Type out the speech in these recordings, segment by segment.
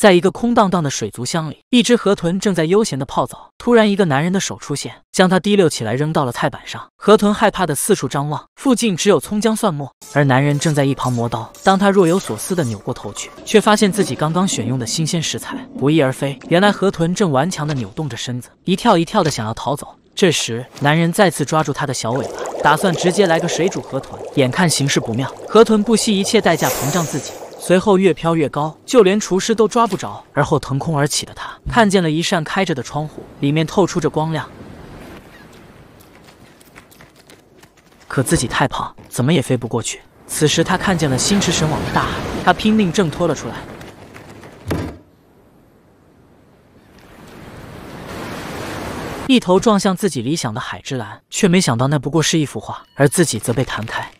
在一个空荡荡的水族箱里，一只河豚正在悠闲的泡澡。突然，一个男人的手出现，将它提溜起来，扔到了菜板上。河豚害怕的四处张望，附近只有葱姜蒜末，而男人正在一旁磨刀。当他若有所思的扭过头去，却发现自己刚刚选用的新鲜食材不翼而飞。原来河豚正顽强的扭动着身子，一跳一跳的想要逃走。这时，男人再次抓住他的小尾巴，打算直接来个水煮河豚。眼看形势不妙，河豚不惜一切代价膨胀自己。随后越飘越高，就连厨师都抓不着。而后腾空而起的他，看见了一扇开着的窗户，里面透出着光亮。可自己太胖，怎么也飞不过去。此时他看见了心驰神往的大海，他拼命挣脱了出来，一头撞向自己理想的海之蓝，却没想到那不过是一幅画，而自己则被弹开。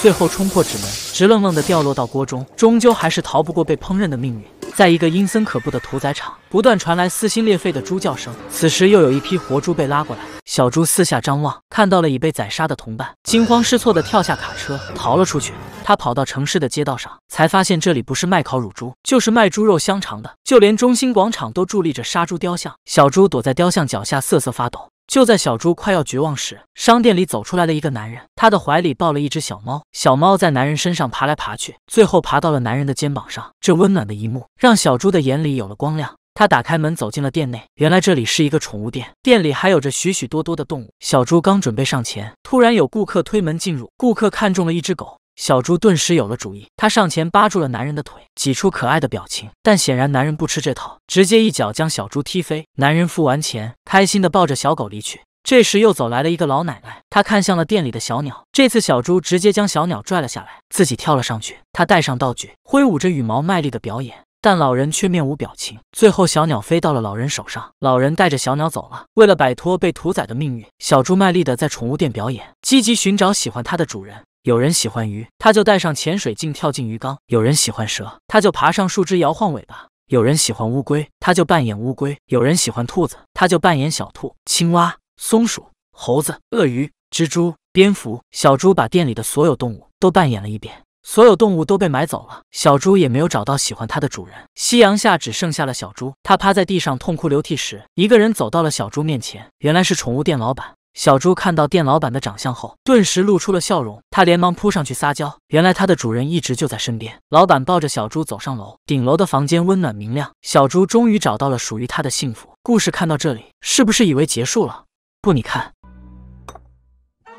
最后冲破纸门，直愣愣的掉落到锅中，终究还是逃不过被烹饪的命运。在一个阴森可怖的屠宰场，不断传来撕心裂肺的猪叫声。此时又有一批活猪被拉过来，小猪四下张望，看到了已被宰杀的同伴，惊慌失措的跳下卡车逃了出去。他跑到城市的街道上，才发现这里不是卖烤乳猪，就是卖猪肉香肠的，就连中心广场都伫立着杀猪雕像。小猪躲在雕像脚下瑟瑟发抖。就在小猪快要绝望时，商店里走出来了一个男人，他的怀里抱了一只小猫，小猫在男人身上爬来爬去，最后爬到了男人的肩膀上。这温暖的一幕让小猪的眼里有了光亮，他打开门走进了店内。原来这里是一个宠物店，店里还有着许许多多的动物。小猪刚准备上前，突然有顾客推门进入，顾客看中了一只狗。小猪顿时有了主意，他上前扒住了男人的腿，挤出可爱的表情，但显然男人不吃这套，直接一脚将小猪踢飞。男人付完钱，开心的抱着小狗离去。这时又走来了一个老奶奶，她看向了店里的小鸟。这次小猪直接将小鸟拽了下来，自己跳了上去。他带上道具，挥舞着羽毛，卖力的表演，但老人却面无表情。最后小鸟飞到了老人手上，老人带着小鸟走了。为了摆脱被屠宰的命运，小猪卖力的在宠物店表演，积极寻找喜欢它的主人。有人喜欢鱼，他就带上潜水镜跳进鱼缸；有人喜欢蛇，他就爬上树枝摇晃尾巴；有人喜欢乌龟，他就扮演乌龟；有人喜欢兔子，他就扮演小兔、青蛙、松鼠、猴子、鳄鱼、蜘蛛、蝙蝠。小猪把店里的所有动物都扮演了一遍，所有动物都被买走了，小猪也没有找到喜欢它的主人。夕阳下只剩下了小猪，它趴在地上痛哭流涕时，一个人走到了小猪面前，原来是宠物店老板。小猪看到店老板的长相后，顿时露出了笑容。他连忙扑上去撒娇。原来它的主人一直就在身边。老板抱着小猪走上楼，顶楼的房间温暖明亮。小猪终于找到了属于他的幸福。故事看到这里，是不是以为结束了？不，你看，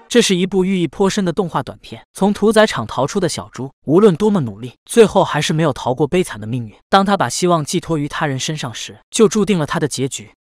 这是一部寓意颇深的动画短片。从屠宰场逃出的小猪，无论多么努力，最后还是没有逃过悲惨的命运。当他把希望寄托于他人身上时，就注定了他的结局。